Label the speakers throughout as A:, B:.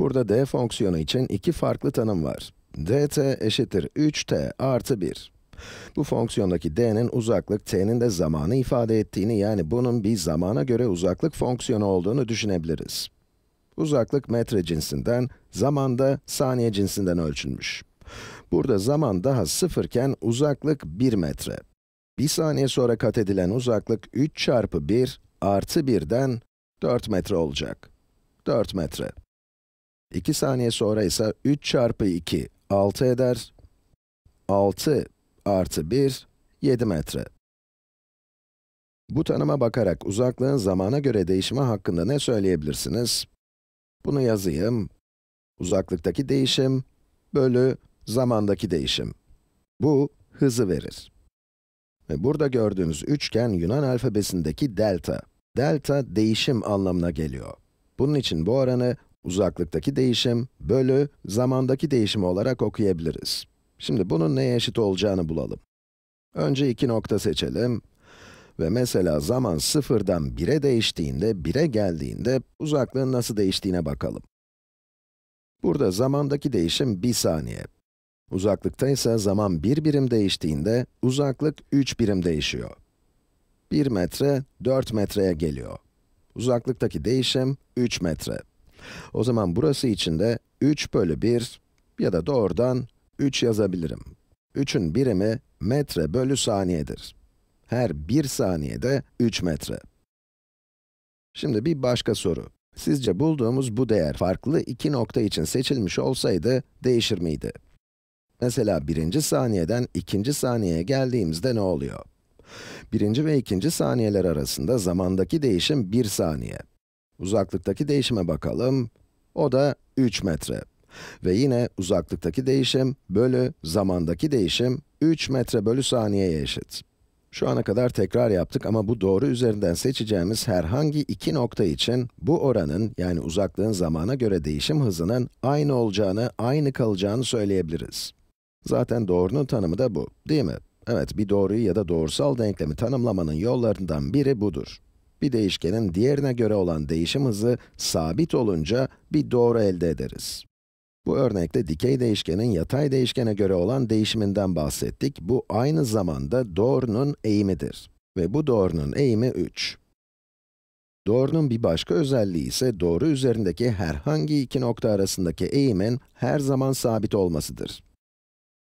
A: Burada d fonksiyonu için iki farklı tanım var. dt eşittir 3t artı 1. Bu fonksiyondaki d'nin uzaklık, t'nin de zamanı ifade ettiğini, yani bunun bir zamana göre uzaklık fonksiyonu olduğunu düşünebiliriz. Uzaklık metre cinsinden, zaman da saniye cinsinden ölçülmüş. Burada zaman daha sıfırken uzaklık 1 metre. 1 saniye sonra kat edilen uzaklık 3 çarpı 1 artı 1'den 4 metre olacak. 4 metre. 2 saniye sonra ise 3 çarpı 2, 6 eder. 6 artı 1, 7 metre. Bu tanıma bakarak uzaklığın zamana göre değişimi hakkında ne söyleyebilirsiniz? Bunu yazayım. Uzaklıktaki değişim bölü zamandaki değişim. Bu, hızı verir. Ve burada gördüğünüz üçgen Yunan alfabesindeki delta. Delta, değişim anlamına geliyor. Bunun için bu oranı Uzaklıktaki değişim bölü zamandaki değişim olarak okuyabiliriz. Şimdi bunun neye eşit olacağını bulalım. Önce iki nokta seçelim. Ve mesela zaman sıfırdan 1'e değiştiğinde, 1'e geldiğinde uzaklığın nasıl değiştiğine bakalım. Burada zamandaki değişim 1 saniye. Uzaklıkta ise zaman 1 bir birim değiştiğinde uzaklık 3 birim değişiyor. 1 metre 4 metreye geliyor. Uzaklıktaki değişim 3 metre. O zaman burası için de 3 bölü 1 ya da doğrudan 3 yazabilirim. 3'ün birimi metre bölü saniyedir. Her 1 saniyede 3 metre. Şimdi bir başka soru. Sizce bulduğumuz bu değer farklı iki nokta için seçilmiş olsaydı değişir miydi? Mesela birinci saniyeden ikinci saniyeye geldiğimizde ne oluyor? Birinci ve ikinci saniyeler arasında zamandaki değişim 1 saniye. Uzaklıktaki değişime bakalım. O da 3 metre. Ve yine uzaklıktaki değişim bölü zamandaki değişim 3 metre bölü saniyeye eşit. Şu ana kadar tekrar yaptık ama bu doğru üzerinden seçeceğimiz herhangi iki nokta için bu oranın yani uzaklığın zamana göre değişim hızının aynı olacağını, aynı kalacağını söyleyebiliriz. Zaten doğrunun tanımı da bu, değil mi? Evet, bir doğruyu ya da doğrusal denklemi tanımlamanın yollarından biri budur. Bir değişkenin diğerine göre olan değişim hızı sabit olunca bir doğru elde ederiz. Bu örnekte dikey değişkenin yatay değişkene göre olan değişiminden bahsettik. Bu aynı zamanda doğrunun eğimidir. Ve bu doğrunun eğimi 3. Doğrunun bir başka özelliği ise doğru üzerindeki herhangi iki nokta arasındaki eğimin her zaman sabit olmasıdır.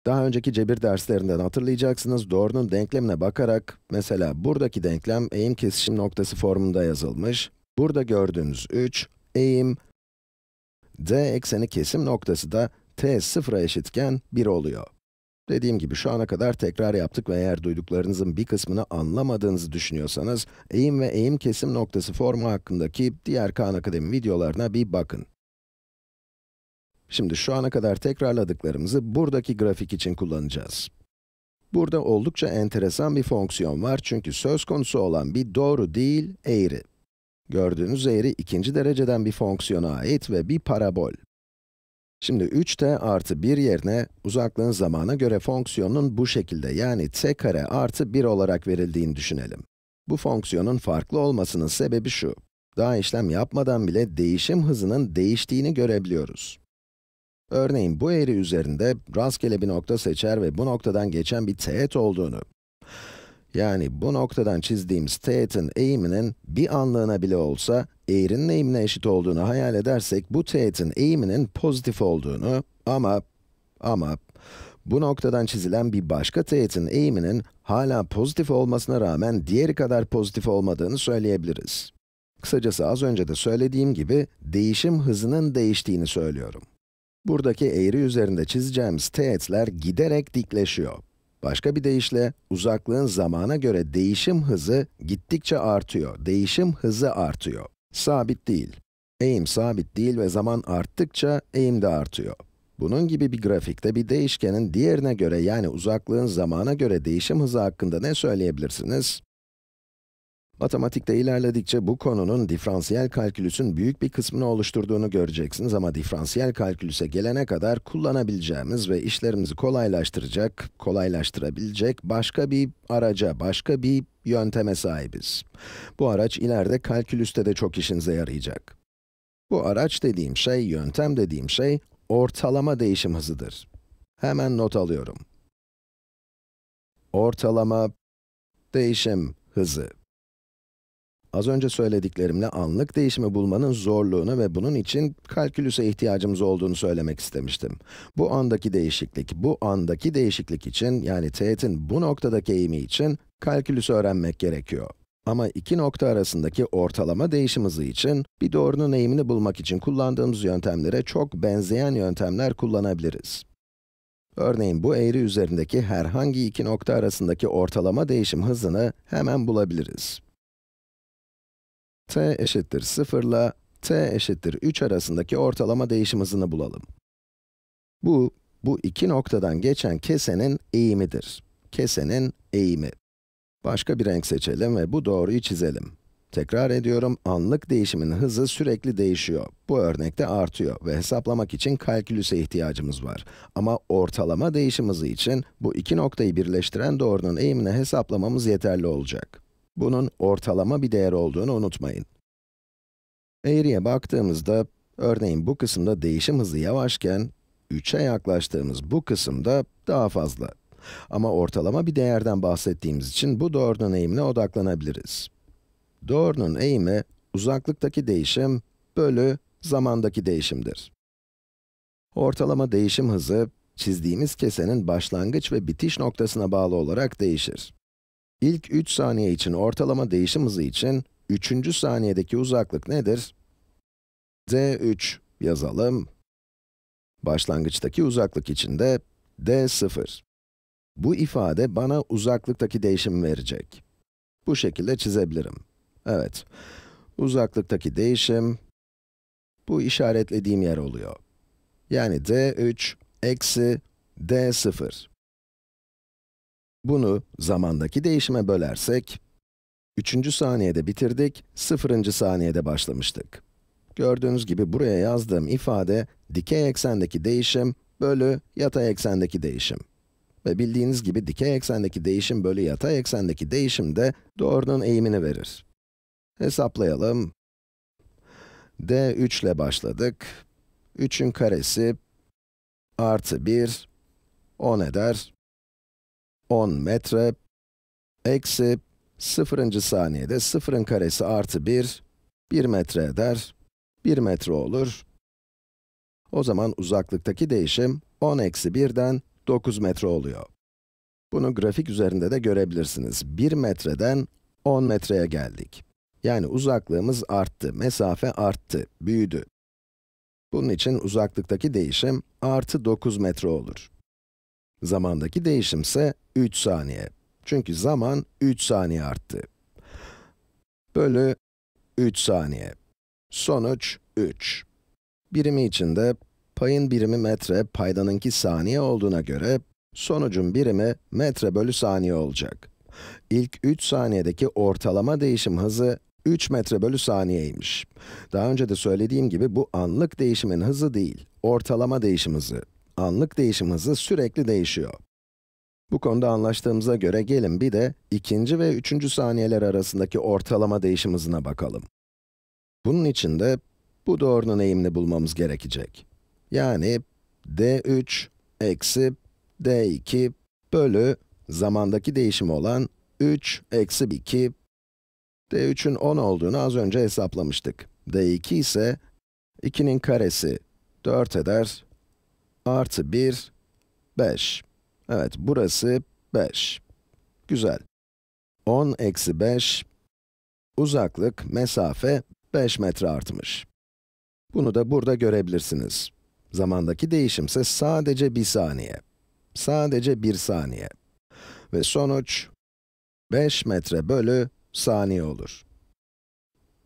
A: Daha önceki cebir derslerinden hatırlayacaksınız, doğrunun denklemine bakarak, mesela buradaki denklem eğim kesişim noktası formunda yazılmış. Burada gördüğünüz 3, eğim, d ekseni kesim noktası da t sıfıra eşitken 1 oluyor. Dediğim gibi şu ana kadar tekrar yaptık ve eğer duyduklarınızın bir kısmını anlamadığınızı düşünüyorsanız, eğim ve eğim kesim noktası formu hakkındaki diğer Khan Akademi videolarına bir bakın. Şimdi şu ana kadar tekrarladıklarımızı buradaki grafik için kullanacağız. Burada oldukça enteresan bir fonksiyon var çünkü söz konusu olan bir doğru değil, eğri. Gördüğünüz eğri ikinci dereceden bir fonksiyona ait ve bir parabol. Şimdi 3t artı 1 yerine uzaklığın zamana göre fonksiyonun bu şekilde yani t kare artı 1 olarak verildiğini düşünelim. Bu fonksiyonun farklı olmasının sebebi şu. Daha işlem yapmadan bile değişim hızının değiştiğini görebiliyoruz. Örneğin bu eğri üzerinde rastgele bir nokta seçer ve bu noktadan geçen bir teğet olduğunu, yani bu noktadan çizdiğimiz teğetin eğiminin bir anlığına bile olsa eğrinin eğimine eşit olduğunu hayal edersek bu teğetin eğiminin pozitif olduğunu ama ama bu noktadan çizilen bir başka teğetin eğiminin hala pozitif olmasına rağmen diğeri kadar pozitif olmadığını söyleyebiliriz. Kısacası az önce de söylediğim gibi değişim hızının değiştiğini söylüyorum. Buradaki eğri üzerinde çizeceğimiz teğetler giderek dikleşiyor. Başka bir deyişle, uzaklığın zamana göre değişim hızı gittikçe artıyor, değişim hızı artıyor. Sabit değil. Eğim sabit değil ve zaman arttıkça eğim de artıyor. Bunun gibi bir grafikte bir değişkenin diğerine göre yani uzaklığın zamana göre değişim hızı hakkında ne söyleyebilirsiniz? Matematikte ilerledikçe bu konunun diferansiyel kalkülüsün büyük bir kısmını oluşturduğunu göreceksiniz ama diferansiyel kalkülüse gelene kadar kullanabileceğimiz ve işlerimizi kolaylaştıracak, kolaylaştırabilecek başka bir araca, başka bir yönteme sahibiz. Bu araç ileride kalkülüste de çok işinize yarayacak. Bu araç dediğim şey, yöntem dediğim şey, ortalama değişim hızıdır. Hemen not alıyorum. Ortalama değişim hızı. Az önce söylediklerimle anlık değişimi bulmanın zorluğunu ve bunun için kalkülüse ihtiyacımız olduğunu söylemek istemiştim. Bu andaki değişiklik, bu andaki değişiklik için, yani teğetin bu noktadaki eğimi için kalkülüsü öğrenmek gerekiyor. Ama iki nokta arasındaki ortalama değişim hızı için, bir doğrunun eğimini bulmak için kullandığımız yöntemlere çok benzeyen yöntemler kullanabiliriz. Örneğin bu eğri üzerindeki herhangi iki nokta arasındaki ortalama değişim hızını hemen bulabiliriz t eşittir 0 ile t eşittir 3 arasındaki ortalama değişim hızını bulalım. Bu, bu iki noktadan geçen kesenin eğimidir. Kesenin eğimi. Başka bir renk seçelim ve bu doğruyu çizelim. Tekrar ediyorum, anlık değişimin hızı sürekli değişiyor. Bu örnekte artıyor ve hesaplamak için kalkülüse ihtiyacımız var. Ama ortalama değişim hızı için bu iki noktayı birleştiren doğrunun eğimini hesaplamamız yeterli olacak. Bunun ortalama bir değer olduğunu unutmayın. Eğriye baktığımızda, örneğin bu kısımda değişim hızı yavaşken, 3'e yaklaştığımız bu kısımda daha fazla. Ama ortalama bir değerden bahsettiğimiz için bu doğrunun eğimine odaklanabiliriz. Doğrunun eğimi, uzaklıktaki değişim bölü zamandaki değişimdir. Ortalama değişim hızı, çizdiğimiz kesenin başlangıç ve bitiş noktasına bağlı olarak değişir. İlk 3 saniye için ortalama değişim hızı için 3. saniyedeki uzaklık nedir? d3 yazalım. Başlangıçtaki uzaklık için de d0. Bu ifade bana uzaklıktaki değişimi verecek. Bu şekilde çizebilirim. Evet, uzaklıktaki değişim bu işaretlediğim yer oluyor. Yani d3 eksi d0. Bunu zamandaki değişime bölersek, 3. saniyede bitirdik, 0. saniyede başlamıştık. Gördüğünüz gibi buraya yazdığım ifade, dikey eksendeki değişim bölü yatay eksendeki değişim. Ve bildiğiniz gibi dikey eksendeki değişim bölü yatay eksendeki değişim de doğrunun eğimini verir. Hesaplayalım. d3 ile başladık. 3'ün karesi artı 1, 10 eder. 10 metre eksi 0. saniyede 0'ın karesi artı 1, 1 metre eder, 1 metre olur. O zaman uzaklıktaki değişim 10 eksi 1'den 9 metre oluyor. Bunu grafik üzerinde de görebilirsiniz. 1 metreden 10 metreye geldik. Yani uzaklığımız arttı, mesafe arttı, büyüdü. Bunun için uzaklıktaki değişim artı 9 metre olur. Zamandaki değişim ise 3 saniye. Çünkü zaman 3 saniye arttı. Bölü 3 saniye. Sonuç 3. Birimi içinde payın birimi metre, paydanınki saniye olduğuna göre sonucun birimi metre bölü saniye olacak. İlk 3 saniyedeki ortalama değişim hızı 3 metre bölü saniyeymiş. Daha önce de söylediğim gibi bu anlık değişimin hızı değil, ortalama değişim hızı anlık değişim hızı sürekli değişiyor. Bu konuda anlaştığımıza göre gelin bir de ikinci ve üçüncü saniyeler arasındaki ortalama değişim hızına bakalım. Bunun için de bu doğrunun eğimini bulmamız gerekecek. Yani d3 eksi d2 bölü zamandaki değişim olan 3 eksi 2 d3'ün 10 olduğunu az önce hesaplamıştık. d2 ise 2'nin karesi 4 eder artı 1, 5. Evet, burası 5. Güzel. 10 eksi 5, uzaklık, mesafe 5 metre artmış. Bunu da burada görebilirsiniz. Zamandaki değişimse sadece 1 saniye. Sadece 1 saniye. Ve sonuç 5 metre bölü saniye olur.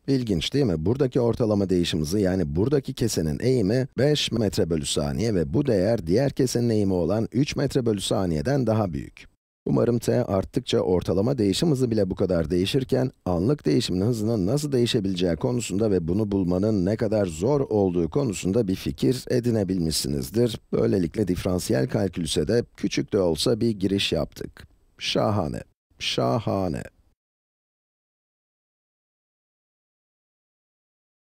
A: İlginç değil mi? Buradaki ortalama değişim hızı yani buradaki kesenin eğimi 5 metre bölü saniye ve bu değer diğer kesenin eğimi olan 3 metre bölü saniyeden daha büyük. Umarım t arttıkça ortalama değişim hızı bile bu kadar değişirken, anlık değişimin hızının nasıl değişebileceği konusunda ve bunu bulmanın ne kadar zor olduğu konusunda bir fikir edinebilmişsinizdir. Böylelikle diferansiyel kalkülüse de küçük de olsa bir giriş yaptık. Şahane, şahane.